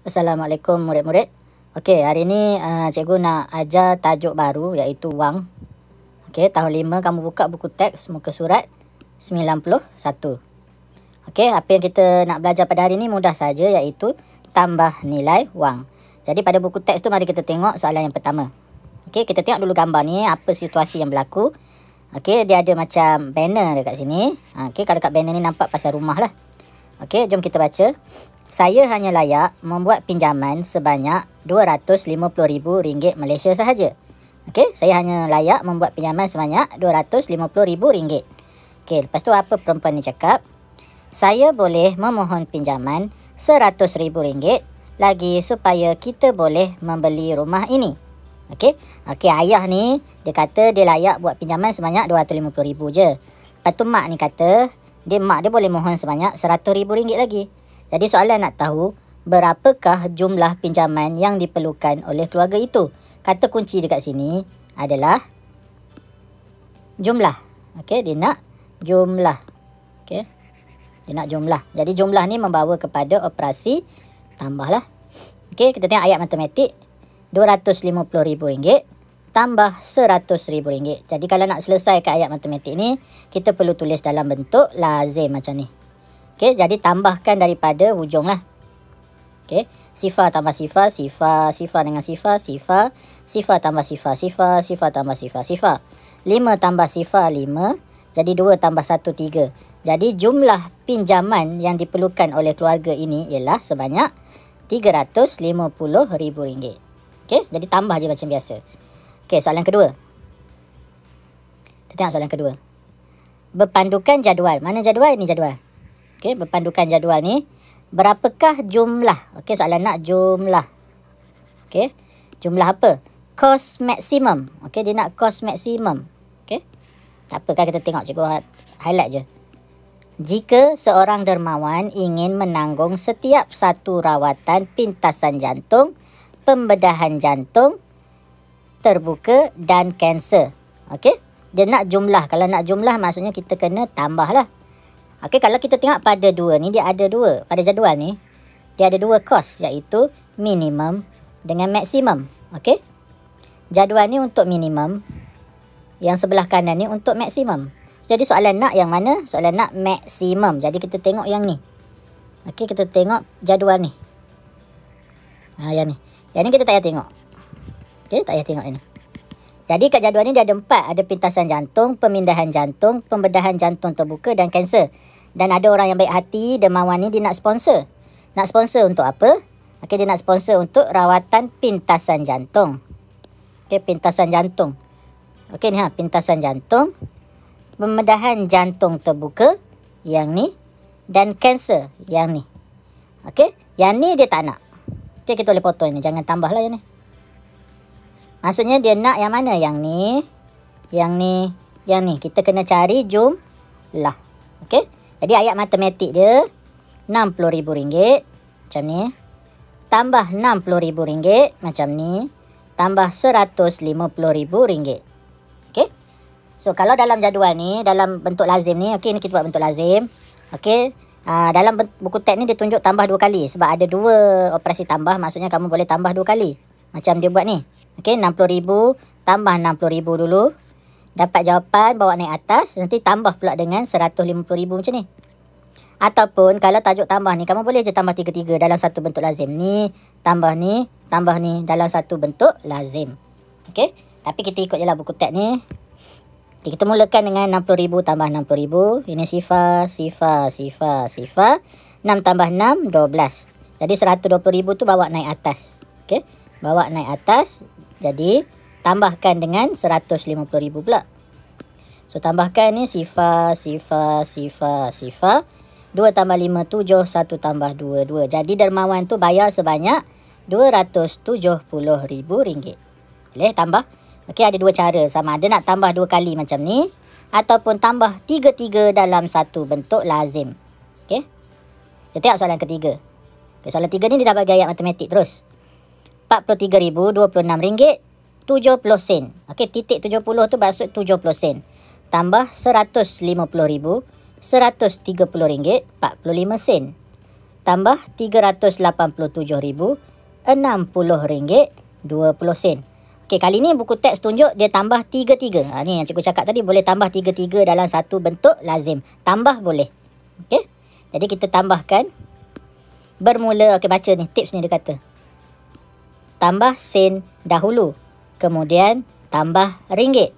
Assalamualaikum murid-murid. Okey, hari ni uh, cikgu nak ajar tajuk baru iaitu wang. Okey, tahun 5 kamu buka buku teks muka surat 91. Okey, apa yang kita nak belajar pada hari ni mudah saja iaitu tambah nilai wang. Jadi pada buku teks tu mari kita tengok soalan yang pertama. Okey, kita tengok dulu gambar ni apa situasi yang berlaku. Okey, dia ada macam banner dekat sini. Ha, okey, kalau dekat banner ni nampak pasal rumah lah. Okey, jom kita baca saya hanya layak membuat pinjaman sebanyak RM250,000 Malaysia sahaja. Okey, saya hanya layak membuat pinjaman sebanyak RM250,000. Okey, lepas tu apa perempuan ni cakap? Saya boleh memohon pinjaman RM100,000 lagi supaya kita boleh membeli rumah ini. Okey, okay ayah ni dia kata dia layak buat pinjaman sebanyak RM250,000 je. Lepas tu mak ni kata dia mak dia boleh mohon sebanyak RM100,000 lagi. Jadi soalan nak tahu, berapakah jumlah pinjaman yang diperlukan oleh keluarga itu? Kata kunci dekat sini adalah jumlah. Okey, dia nak jumlah. Okey. Dia nak jumlah. Jadi jumlah ni membawa kepada operasi tambahlah. Okey, kita tengok ayat matematik. RM250,000 tambah RM100,000. Jadi kalau nak selesaikan ayat matematik ni, kita perlu tulis dalam bentuk lazim macam ni. Okey, jadi tambahkan daripada hujung lah. Okey, sifar tambah sifar, sifar, sifar dengan sifar, sifar, sifar tambah sifar, sifar, sifar tambah sifar, sifar. 5 tambah sifar 5, jadi 2 tambah 1, 3. Jadi jumlah pinjaman yang diperlukan oleh keluarga ini ialah sebanyak RM350,000. Okey, jadi tambah je macam biasa. Okey, soalan kedua. Kita tengok soalan kedua. Berpandukan jadual. Mana jadual? Ini jadual. Okey, berpandukan jadual ni. Berapakah jumlah? Okey, soalan nak jumlah. Okey, jumlah apa? Cost maximum. Okey, dia nak cost maximum. Okey, tak apa kan kita tengok cikgu highlight je. Jika seorang dermawan ingin menanggung setiap satu rawatan pintasan jantung, pembedahan jantung, terbuka dan kanser. Okey, dia nak jumlah. Kalau nak jumlah maksudnya kita kena tambahlah. Okey, kalau kita tengok pada dua ni, dia ada dua. Pada jadual ni, dia ada dua kos iaitu minimum dengan maksimum. Okey. Jadual ni untuk minimum. Yang sebelah kanan ni untuk maksimum. Jadi soalan nak yang mana? Soalan nak maksimum. Jadi kita tengok yang ni. Okey, kita tengok jadual ni. Ha, yang ni. Yang ni kita tak payah tengok. Okey, tak payah tengok yang ni. Jadi kat jadual ni dia ada empat. Ada pintasan jantung, pemindahan jantung, pembedahan jantung terbuka dan kanser. Dan ada orang yang baik hati, dermawan ni dia nak sponsor. Nak sponsor untuk apa? Okay, dia nak sponsor untuk rawatan pintasan jantung. Okay, pintasan jantung. Okay, ni ha, pintasan jantung. Pembedahan jantung terbuka. Yang ni. Dan kanser. Yang ni. Okay, yang ni dia tak nak. Okay, kita boleh potong ni. Jangan tambah lah yang ni. Maksudnya dia nak yang mana? Yang ni. Yang ni. Yang ni. Kita kena cari jumlah. Okey. Jadi ayat matematik dia. RM60,000. Macam ni. Tambah RM60,000. Macam ni. Tambah RM150,000. Okey. So kalau dalam jadual ni. Dalam bentuk lazim ni. Okey. Ini kita buat bentuk lazim. Okey. Uh, dalam buku tek ni dia tunjuk tambah dua kali. Sebab ada dua operasi tambah. Maksudnya kamu boleh tambah dua kali. Macam dia buat ni. Okey, RM60,000 tambah RM60,000 dulu. Dapat jawapan, bawa naik atas. Nanti tambah pula dengan RM150,000 macam ni. Ataupun kalau tajuk tambah ni, kamu boleh je tambah tiga-tiga dalam satu bentuk lazim. Ni, tambah ni, tambah ni dalam satu bentuk lazim. Okey, tapi kita ikut je lah buku tek ni. Okay, kita mulakan dengan RM60,000 tambah RM60,000. Ini sifar, sifar, sifar, sifar. 6 tambah 6, 12. Jadi RM120,000 tu bawa naik atas. Okey. Bawa naik atas. Jadi tambahkan dengan ribu pula. So tambahkan ni sifar, sifar, sifar, sifar. 2 tambah 5, 7. 1 tambah 2, 2. Jadi dermawan tu bayar sebanyak ribu ringgit. Boleh tambah? Okey ada dua cara. Sama ada nak tambah dua kali macam ni. Ataupun tambah tiga-tiga dalam satu bentuk lazim. Okey. Kita tengok soalan ketiga. Okay, soalan ketiga ni dia dah bagi ayat matematik terus. 43,026 ringgit 70 sen. Okey, titik 70 tu maksud 70 sen. Tambah 150,000 130 ringgit 45 sen. Tambah 387,000 60 ringgit 20 sen. Okey, kali ni buku teks tunjuk dia tambah 33. Ha ni yang cikgu cakap tadi boleh tambah 33 dalam satu bentuk lazim. Tambah boleh. Okey. Jadi kita tambahkan bermula okey baca ni tips ni dia kata tambah sen dahulu. Kemudian tambah ringgit.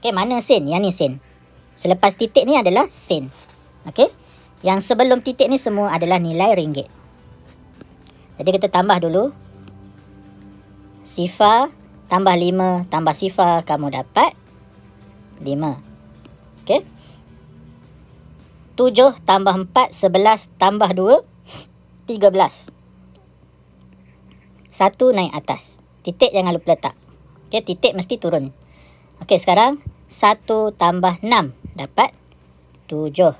Okey, mana sen? Yang ni sen. Selepas titik ni adalah sen. Okey. Yang sebelum titik ni semua adalah nilai ringgit. Jadi kita tambah dulu. Sifar tambah lima, tambah sifar kamu dapat lima. Okey. Tujuh tambah empat sebelas tambah dua 2 13 satu naik atas. Titik jangan lupa letak. Okey, titik mesti turun. Okey, sekarang satu tambah enam dapat tujuh.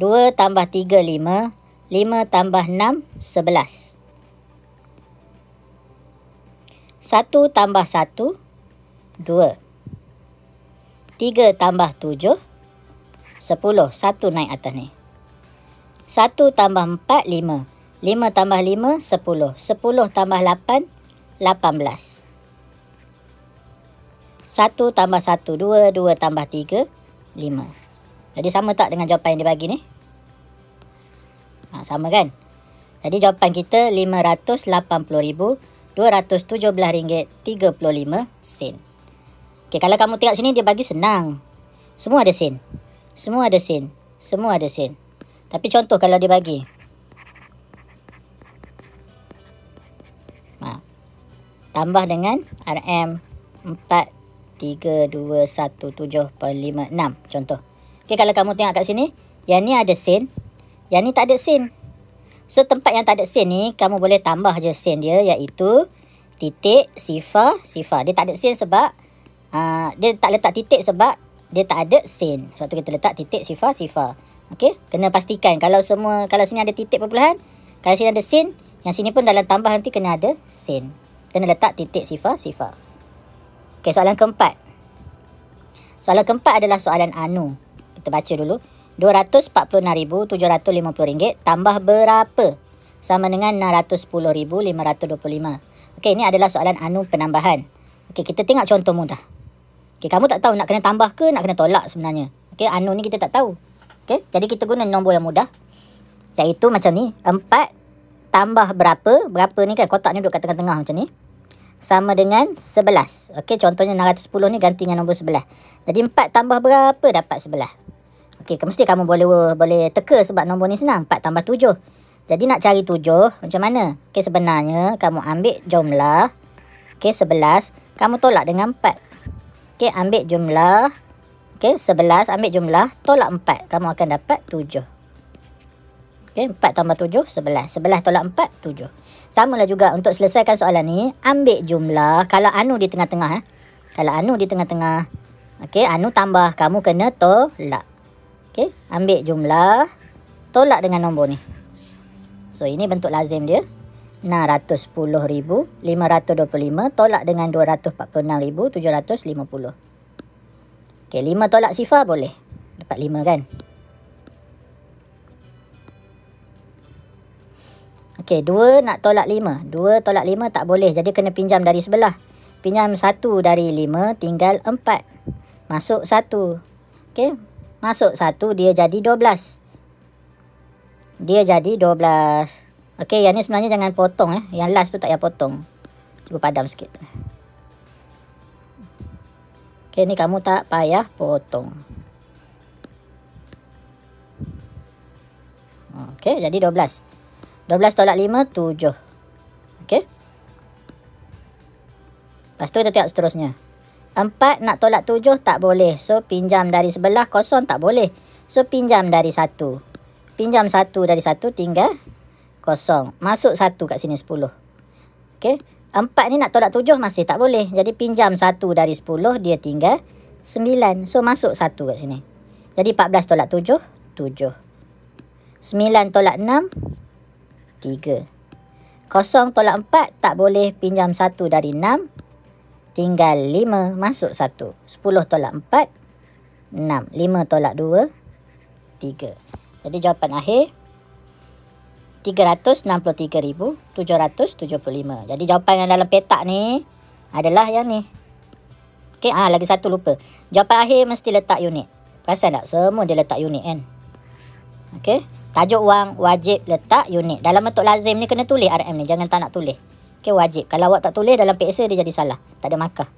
Dua tambah tiga lima lima tambah enam sebelas. Satu tambah satu dua. Tiga tambah tujuh sepuluh satu naik atas ni. Satu tambah empat lima. 5 tambah 5, 10. 10 tambah 8, 18. 1 tambah 1, 2. 2 tambah 3, 5. Jadi sama tak dengan jawapan yang dibagi ni? Ha, sama kan? Jadi jawapan kita RM580,217.35 sen. Okay, kalau kamu tengok sini dia bagi senang. Semua ada sen. Semua ada sen. Semua ada sen. Tapi contoh kalau dia bagi. tambah dengan RM4317.56 contoh. Okay, kalau kamu tengok kat sini, yang ni ada sin, yang ni tak ada sin. So tempat yang tak ada sin ni kamu boleh tambah je sin dia iaitu titik sifar sifar. Dia tak ada sin sebab uh, dia tak letak titik sebab dia tak ada sin. Sebab tu kita letak titik sifar sifar. Okay, kena pastikan kalau semua kalau sini ada titik perpuluhan, kalau sini ada sin, yang sini pun dalam tambah nanti kena ada sin kena letak titik sifar-sifar. Okey, soalan keempat. Soalan keempat adalah soalan anu. Kita baca dulu. rm ringgit tambah berapa? Sama dengan RM610,525. Okey, ini adalah soalan anu penambahan. Okey, kita tengok contoh mudah. Okey, kamu tak tahu nak kena tambah ke nak kena tolak sebenarnya. Okey, anu ni kita tak tahu. Okey, jadi kita guna nombor yang mudah. Iaitu macam ni. 4 tambah berapa. Berapa ni kan kotak ni duduk kat tengah-tengah macam ni sama dengan 11. Okey, contohnya 610 ni ganti dengan nombor sebelah. Jadi 4 tambah berapa dapat sebelah? Okey, mesti kamu boleh boleh teka sebab nombor ni senang. 4 tambah 7. Jadi nak cari 7, macam mana? Okey, sebenarnya kamu ambil jumlah. Okey, 11. Kamu tolak dengan 4. Okey, ambil jumlah. Okey, 11 ambil jumlah, tolak 4. Kamu akan dapat 7. Okey, 4 tambah 7, 11. 11 tolak 4, 7. lah juga untuk selesaikan soalan ni, ambil jumlah kalau Anu di tengah-tengah. Eh. Kalau Anu di tengah-tengah, okey, Anu tambah, kamu kena tolak. Okey, ambil jumlah, tolak dengan nombor ni. So, ini bentuk lazim dia. 610,525 tolak dengan 246,750. Okey, 5 tolak sifar boleh. Dapat 5 kan? Okey, dua nak tolak lima. Dua tolak lima tak boleh. Jadi kena pinjam dari sebelah. Pinjam satu dari lima, tinggal empat. Masuk satu. Okey, masuk satu, dia jadi dua belas. Dia jadi dua belas. Okey, yang ni sebenarnya jangan potong eh. Yang last tu tak payah potong. Cuba padam sikit. Okey, ni kamu tak payah potong. Okey, jadi dua belas. 12 tolak 5, 7. Okey. Lepas tu kita tengok seterusnya. 4 nak tolak 7 tak boleh. So pinjam dari sebelah kosong tak boleh. So pinjam dari 1. Pinjam 1 dari 1 tinggal kosong. Masuk 1 kat sini 10. Okey. 4 ni nak tolak 7 masih tak boleh. Jadi pinjam 1 dari 10 dia tinggal 9. So masuk 1 kat sini. Jadi 14 tolak 7, 7. 9 tolak 6, Tiga kosong tolak empat tak boleh pinjam satu dari enam Tinggal lima masuk satu sepuluh tolak empat enam lima tolak dua tiga Jadi jawapan akhir, tiga tiga ratus ratus enam puluh puluh ribu tujuh tujuh lima Jadi jawapan yang dalam petak ni adalah yang ni. Okey, ah lagi satu lupa. Jawapan akhir mesti letak unit. Perasan tak? Semua dia letak unit kan? Okey. Tajuk wang wajib letak unit. Dalam bentuk lazim ni kena tulis RM ni. Jangan tak nak tulis. Okey wajib. Kalau awak tak tulis dalam peksa dia jadi salah. Tak ada markah.